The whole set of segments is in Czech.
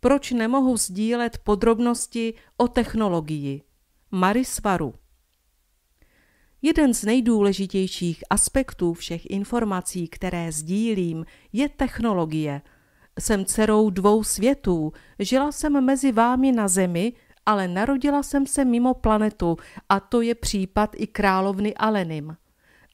proč nemohu sdílet podrobnosti o technologii. Marisvaru. Jeden z nejdůležitějších aspektů všech informací, které sdílím, je technologie. Jsem dcerou dvou světů, žila jsem mezi vámi na Zemi, ale narodila jsem se mimo planetu a to je případ i královny Alenim.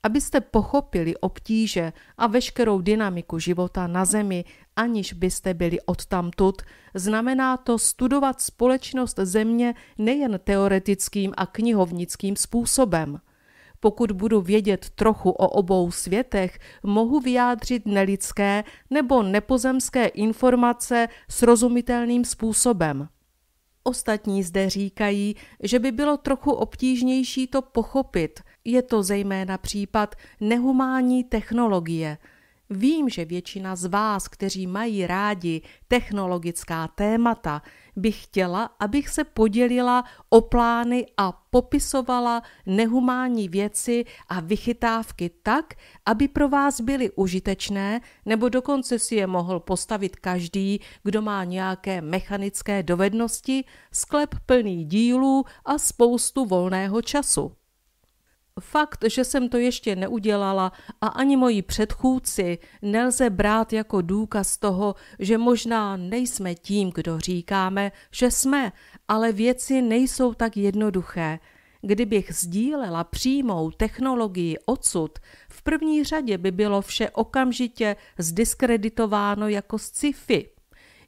Abyste pochopili obtíže a veškerou dynamiku života na Zemi aniž byste byli odtamtud, znamená to studovat společnost země nejen teoretickým a knihovnickým způsobem. Pokud budu vědět trochu o obou světech, mohu vyjádřit nelidské nebo nepozemské informace srozumitelným způsobem. Ostatní zde říkají, že by bylo trochu obtížnější to pochopit. Je to zejména případ nehumánní technologie – Vím, že většina z vás, kteří mají rádi technologická témata, by chtěla, abych se podělila o plány a popisovala nehumánní věci a vychytávky tak, aby pro vás byly užitečné, nebo dokonce si je mohl postavit každý, kdo má nějaké mechanické dovednosti, sklep plný dílů a spoustu volného času. Fakt, že jsem to ještě neudělala a ani moji předchůdci nelze brát jako důkaz toho, že možná nejsme tím, kdo říkáme, že jsme, ale věci nejsou tak jednoduché. Kdybych sdílela přímou technologii odsud, v první řadě by bylo vše okamžitě zdiskreditováno jako sci-fi.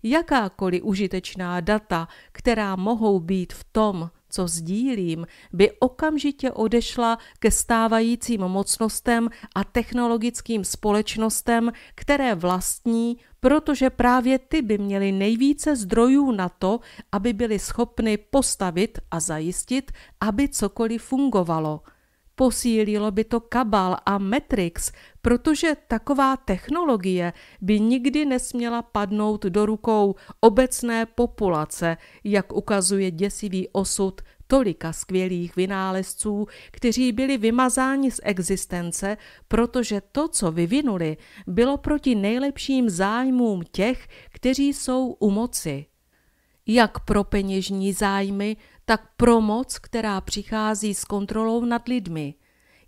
Jakákoliv užitečná data, která mohou být v tom, co sdílím, by okamžitě odešla ke stávajícím mocnostem a technologickým společnostem, které vlastní, protože právě ty by měly nejvíce zdrojů na to, aby byly schopny postavit a zajistit, aby cokoliv fungovalo – Posílilo by to Kabal a Matrix, protože taková technologie by nikdy nesměla padnout do rukou obecné populace, jak ukazuje děsivý osud tolika skvělých vynálezců, kteří byli vymazáni z existence, protože to, co vyvinuli, bylo proti nejlepším zájmům těch, kteří jsou u moci. Jak pro peněžní zájmy, tak pro moc, která přichází s kontrolou nad lidmi,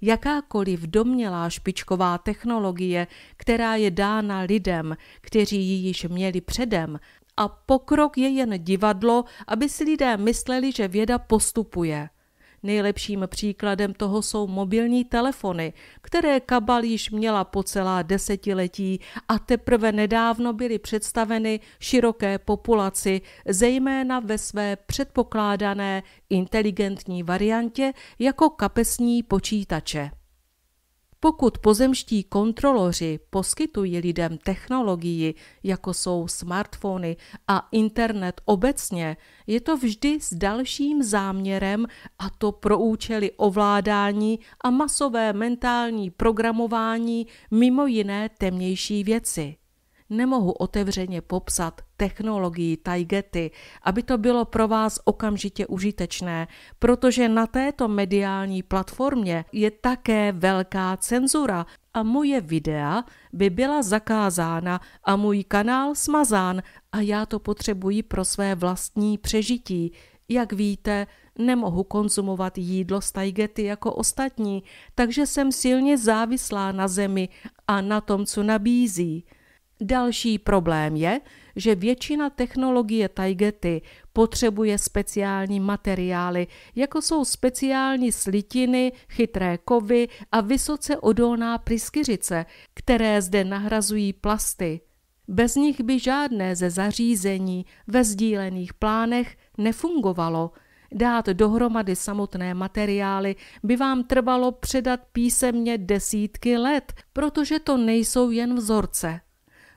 jakákoliv domnělá špičková technologie, která je dána lidem, kteří ji již měli předem, a pokrok je jen divadlo, aby si lidé mysleli, že věda postupuje – Nejlepším příkladem toho jsou mobilní telefony, které Kabal již měla po celá desetiletí a teprve nedávno byly představeny široké populaci, zejména ve své předpokládané inteligentní variantě jako kapesní počítače. Pokud pozemští kontroloři poskytují lidem technologii, jako jsou smartfony a internet obecně, je to vždy s dalším záměrem a to pro účely ovládání a masové mentální programování mimo jiné temnější věci nemohu otevřeně popsat technologii Taigety, aby to bylo pro vás okamžitě užitečné, protože na této mediální platformě je také velká cenzura a moje videa by byla zakázána a můj kanál smazán a já to potřebuji pro své vlastní přežití. Jak víte, nemohu konzumovat jídlo z tajgety jako ostatní, takže jsem silně závislá na zemi a na tom, co nabízí. Další problém je, že většina technologie tajgety potřebuje speciální materiály, jako jsou speciální slitiny, chytré kovy a vysoce odolná pryskyřice, které zde nahrazují plasty. Bez nich by žádné ze zařízení ve sdílených plánech nefungovalo. Dát dohromady samotné materiály by vám trvalo předat písemně desítky let, protože to nejsou jen vzorce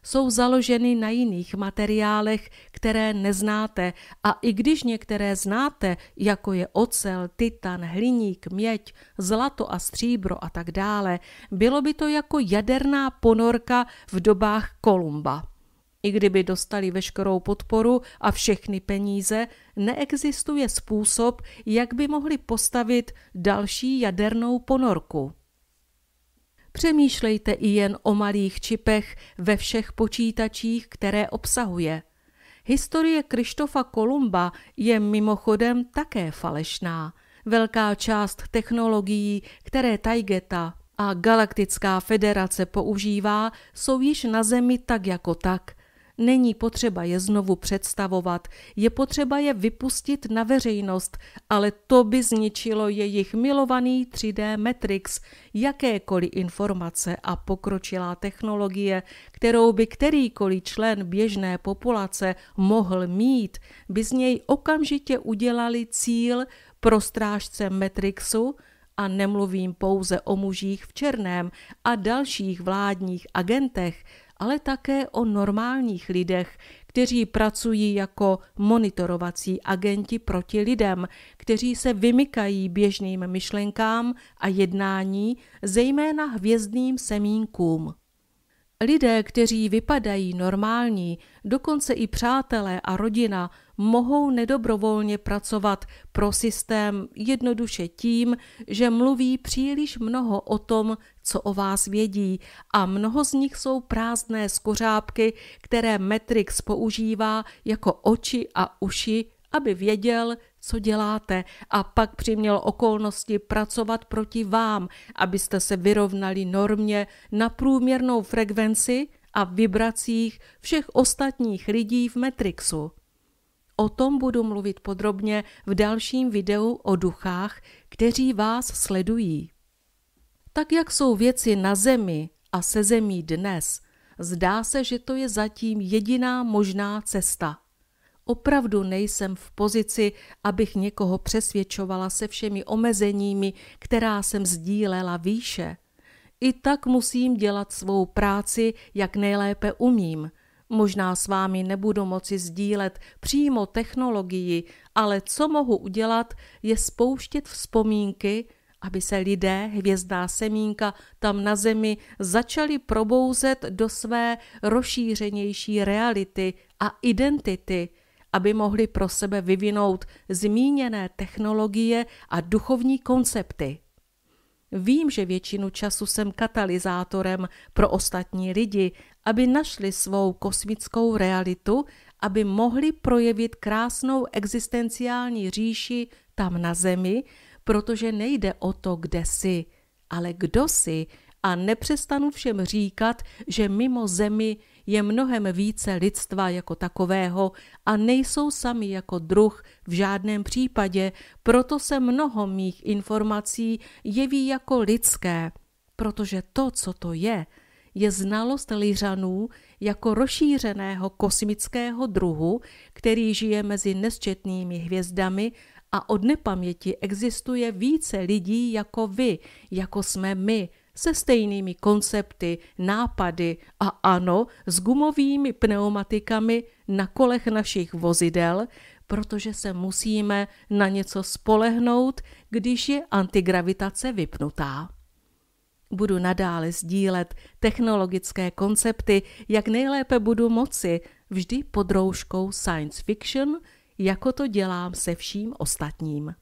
jsou založeny na jiných materiálech, které neznáte a i když některé znáte, jako je ocel, titan, hliník, měď, zlato a stříbro a tak dále, bylo by to jako jaderná ponorka v dobách Kolumba. I kdyby dostali veškerou podporu a všechny peníze, neexistuje způsob, jak by mohli postavit další jadernou ponorku. Přemýšlejte i jen o malých čipech ve všech počítačích, které obsahuje. Historie Krištofa Kolumba je mimochodem také falešná. Velká část technologií, které Tajgeta a Galaktická federace používá, jsou již na Zemi tak jako tak – Není potřeba je znovu představovat, je potřeba je vypustit na veřejnost, ale to by zničilo jejich milovaný 3D Matrix, jakékoliv informace a pokročilá technologie, kterou by kterýkoliv člen běžné populace mohl mít, by z něj okamžitě udělali cíl pro strážce Matrixu, a nemluvím pouze o mužích v černém a dalších vládních agentech, ale také o normálních lidech, kteří pracují jako monitorovací agenti proti lidem, kteří se vymykají běžným myšlenkám a jednání, zejména hvězdným semínkům. Lidé, kteří vypadají normální, dokonce i přátelé a rodina, mohou nedobrovolně pracovat pro systém jednoduše tím, že mluví příliš mnoho o tom, co o vás vědí a mnoho z nich jsou prázdné skořápky, které Matrix používá jako oči a uši, aby věděl, co děláte a pak přiměl okolnosti pracovat proti vám, abyste se vyrovnali normě na průměrnou frekvenci a vibracích všech ostatních lidí v Matrixu. O tom budu mluvit podrobně v dalším videu o duchách, kteří vás sledují. Tak jak jsou věci na Zemi a se Zemí dnes, zdá se, že to je zatím jediná možná cesta – opravdu nejsem v pozici, abych někoho přesvědčovala se všemi omezeními, která jsem sdílela výše. I tak musím dělat svou práci, jak nejlépe umím. Možná s vámi nebudu moci sdílet přímo technologii, ale co mohu udělat, je spouštět vzpomínky, aby se lidé, hvězdná semínka, tam na zemi začali probouzet do své rozšířenější reality a identity – aby mohli pro sebe vyvinout zmíněné technologie a duchovní koncepty. Vím, že většinu času jsem katalyzátorem pro ostatní lidi, aby našli svou kosmickou realitu, aby mohli projevit krásnou existenciální říši tam na Zemi, protože nejde o to, kde jsi, ale kdo jsi a nepřestanu všem říkat, že mimo zemi je mnohem více lidstva jako takového a nejsou sami jako druh v žádném případě, proto se mnoho mých informací jeví jako lidské, protože to, co to je, je znalost liřanů jako rozšířeného kosmického druhu, který žije mezi nesčetnými hvězdami a od nepaměti existuje více lidí jako vy, jako jsme my – se stejnými koncepty, nápady a ano, s gumovými pneumatikami na kolech našich vozidel, protože se musíme na něco spolehnout, když je antigravitace vypnutá. Budu nadále sdílet technologické koncepty, jak nejlépe budu moci, vždy pod rouškou science fiction, jako to dělám se vším ostatním.